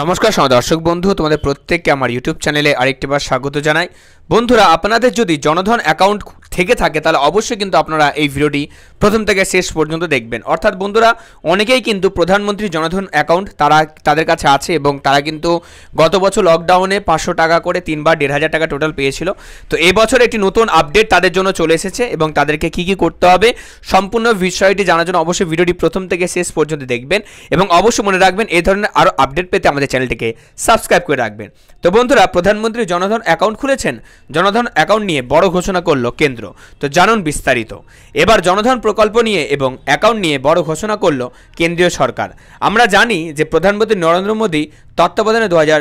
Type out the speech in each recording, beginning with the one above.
নমস্কার সময় দর্শক বন্ধু তোমাদের প্রত্যেককে আমার ইউটিউব চ্যানেলে আরেকটিবার স্বাগত জানাই বন্ধুরা আপনাদের যদি জনধন অ্যাকাউন্ট থেকে থাকে তাহলে অবশ্যই কিন্তু আপনারা এই ভিডিওটি প্রথম থেকে শেষ পর্যন্ত দেখবেন অর্থাৎ বন্ধুরা অনেকেই কিন্তু প্রধানমন্ত্রী জনধন অ্যাকাউন্ট তারা তাদের কাছে আছে এবং তারা কিন্তু গত বছর লকডাউনে পাঁচশো টাকা করে তিনবার দেড় হাজার টাকা টোটাল পেয়েছিল তো এবছর একটি নতুন আপডেট তাদের জন্য চলে এসেছে এবং তাদেরকে কি কি করতে হবে সম্পূর্ণ বিষয়টি জানার জন্য অবশ্যই ভিডিওটি প্রথম থেকে শেষ পর্যন্ত দেখবেন এবং অবশ্যই মনে রাখবেন এই ধরনের আরও আপডেট পেতে আমাদের চ্যানেলটিকে সাবস্ক্রাইব করে রাখবেন তো বন্ধুরা প্রধানমন্ত্রী জনধন অ্যাকাউন্ট খুলেছেন জনধন অ্যাকাউন্ট নিয়ে বড় ঘোষণা করলো কেন্দ্র তো জানুন বিস্তারিত এবার জনধন প্রকল্প নিয়ে এবং অ্যাকাউন্ট নিয়ে বড় ঘোষণা করল কেন্দ্রীয় সরকার আমরা জানি যে প্রধানমন্ত্রী নরেন্দ্র মোদী তত্ত্বাবধানে দু হাজার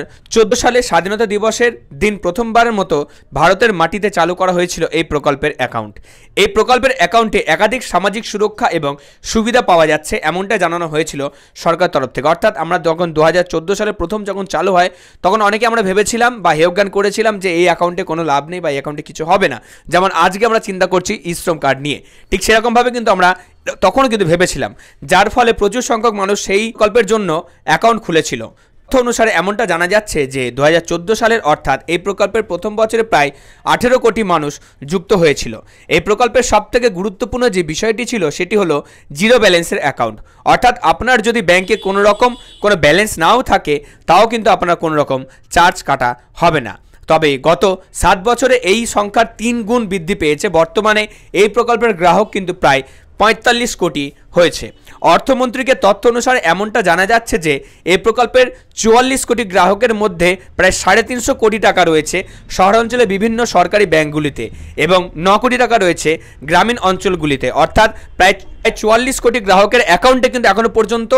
সালে স্বাধীনতা দিবসের দিন প্রথমবারের মতো ভারতের মাটিতে চালু করা হয়েছিল এই প্রকল্পের অ্যাকাউন্ট এই প্রকল্পের অ্যাকাউন্টে একাধিক সামাজিক সুরক্ষা এবং সুবিধা পাওয়া যাচ্ছে এমনটা জানানো হয়েছিল সরকার তরফ থেকে অর্থাৎ আমরা যখন দু সালে প্রথম যখন চালু হয় তখন অনেকে আমরা ভেবেছিলাম বা হেয়জ্ঞান করেছিলাম যে এই অ্যাকাউন্টে কোনো লাভ নেই বা এই অ্যাকাউন্টে কিছু হবে না যেমন আজকে আমরা চিন্তা করছি ইশ্রম কার্ড নিয়ে ঠিক সেরকমভাবে কিন্তু আমরা তখনও কিন্তু ভেবেছিলাম যার ফলে প্রচুর সংখ্যক মানুষ সেই কল্পের জন্য অ্যাকাউন্ট খুলেছিল তথ্য অনুসারে এমনটা জানা যাচ্ছে যে দু সালের অর্থাৎ এই প্রকল্পের প্রথম বছরে প্রায় আঠেরো কোটি মানুষ যুক্ত হয়েছিল এই প্রকল্পের সবথেকে গুরুত্বপূর্ণ যে বিষয়টি ছিল সেটি হলো জিরো ব্যালেন্সের অ্যাকাউন্ট অর্থাৎ আপনার যদি ব্যাংকে কোনো রকম কোনো ব্যালেন্স নাও থাকে তাও কিন্তু আপনার কোনো রকম চার্জ কাটা হবে না তবে গত সাত বছরে এই সংখ্যার তিন গুণ বৃদ্ধি পেয়েছে বর্তমানে এই প্রকল্পের গ্রাহক কিন্তু প্রায় পঁয়তাল্লিশ কোটি হয়েছে অর্থমন্ত্রীকে তথ্য অনুসারে এমনটা জানা যাচ্ছে যে এই প্রকল্পের চুয়াল্লিশ কোটি গ্রাহকের মধ্যে প্রায় সাড়ে তিনশো কোটি টাকা রয়েছে শহরাঞ্চলে বিভিন্ন সরকারি ব্যাংকগুলিতে এবং ন কোটি টাকা রয়েছে গ্রামীণ অঞ্চলগুলিতে অর্থাৎ প্রায় এই চুয়াল্লিশ কোটি গ্রাহকের অ্যাকাউন্টে কিন্তু এখনও পর্যন্ত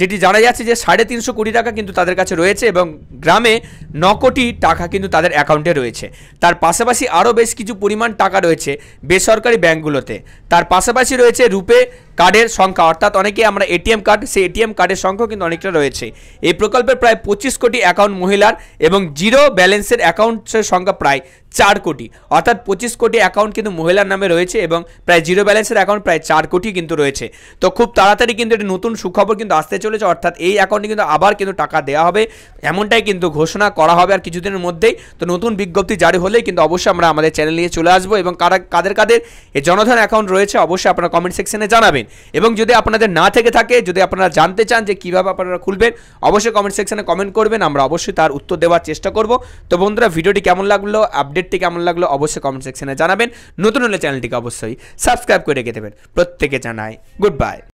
যেটি জানা যাচ্ছে যে সাড়ে তিনশো কোটি টাকা কিন্তু তাদের কাছে রয়েছে এবং গ্রামে ন কোটি টাকা কিন্তু তাদের অ্যাকাউন্টে রয়েছে তার পাশাপাশি আরও বেশ কিছু পরিমাণ টাকা রয়েছে বেসরকারি ব্যাঙ্কগুলোতে তার পাশাপাশি রয়েছে রূপে কার্ডের সংখ্যা অর্থাৎ অনেকে আমরা এটিএম কার্ড সেই এটিএম কার্ডের সংখ্যা কিন্তু অনেকটা রয়েছে এই প্রকল্পে প্রায় পঁচিশ কোটি অ্যাকাউন্ট মহিলার এবং জিরো ব্যালেন্সের অ্যাকাউন্টের সংখ্যা প্রায় চার কোটি অর্থাৎ পঁচিশ কোটি অ্যাকাউন্ট কিন্তু মহিলার নামে রয়েছে এবং প্রায় জিরো ব্যালেন্সের অ্যাকাউন্ট প্রায় চার কোটি কিন্তু রয়েছে তো খুব তাড়াতাড়ি কিন্তু একটি নতুন সুখবর কিন্তু আসতে চলেছে অর্থাৎ এই অ্যাকাউন্টে কিন্তু আবার কিন্তু টাকা দেওয়া হবে এমনটাই কিন্তু ঘোষণা করা হবে আর কিছুদিনের মধ্যেই তো নতুন বিজ্ঞপ্তি জারি হলেই কিন্তু অবশ্যই আমরা আমাদের চ্যানেল নিয়ে চলে আসবো এবং কারা কাদের কাদের এই জনধন অ্যাকাউন্ট রয়েছে অবশ্যই আপনারা কমেন্ট সেকশনে জানাবেন এবং যদি আপনাদের না থেকে থাকে যদি আপনারা জানতে চান যে কীভাবে আপনারা খুলবেন অবশ্যই কমেন্ট সেকশানে কমেন্ট করবেন আমরা অবশ্যই তার উত্তর দেওয়ার চেষ্টা করব তো বন্ধুরা ভিডিওটি কেমন লাগলো আপডেটটি কেমন লাগলো অবশ্যই কমেন্ট সেকশানে জানাবেন নতুন হলে চ্যানেলটিকে অবশ্যই সাবস্ক্রাইব করে রেখে দেবেন প্রত্যেকে জানাই গুড বাই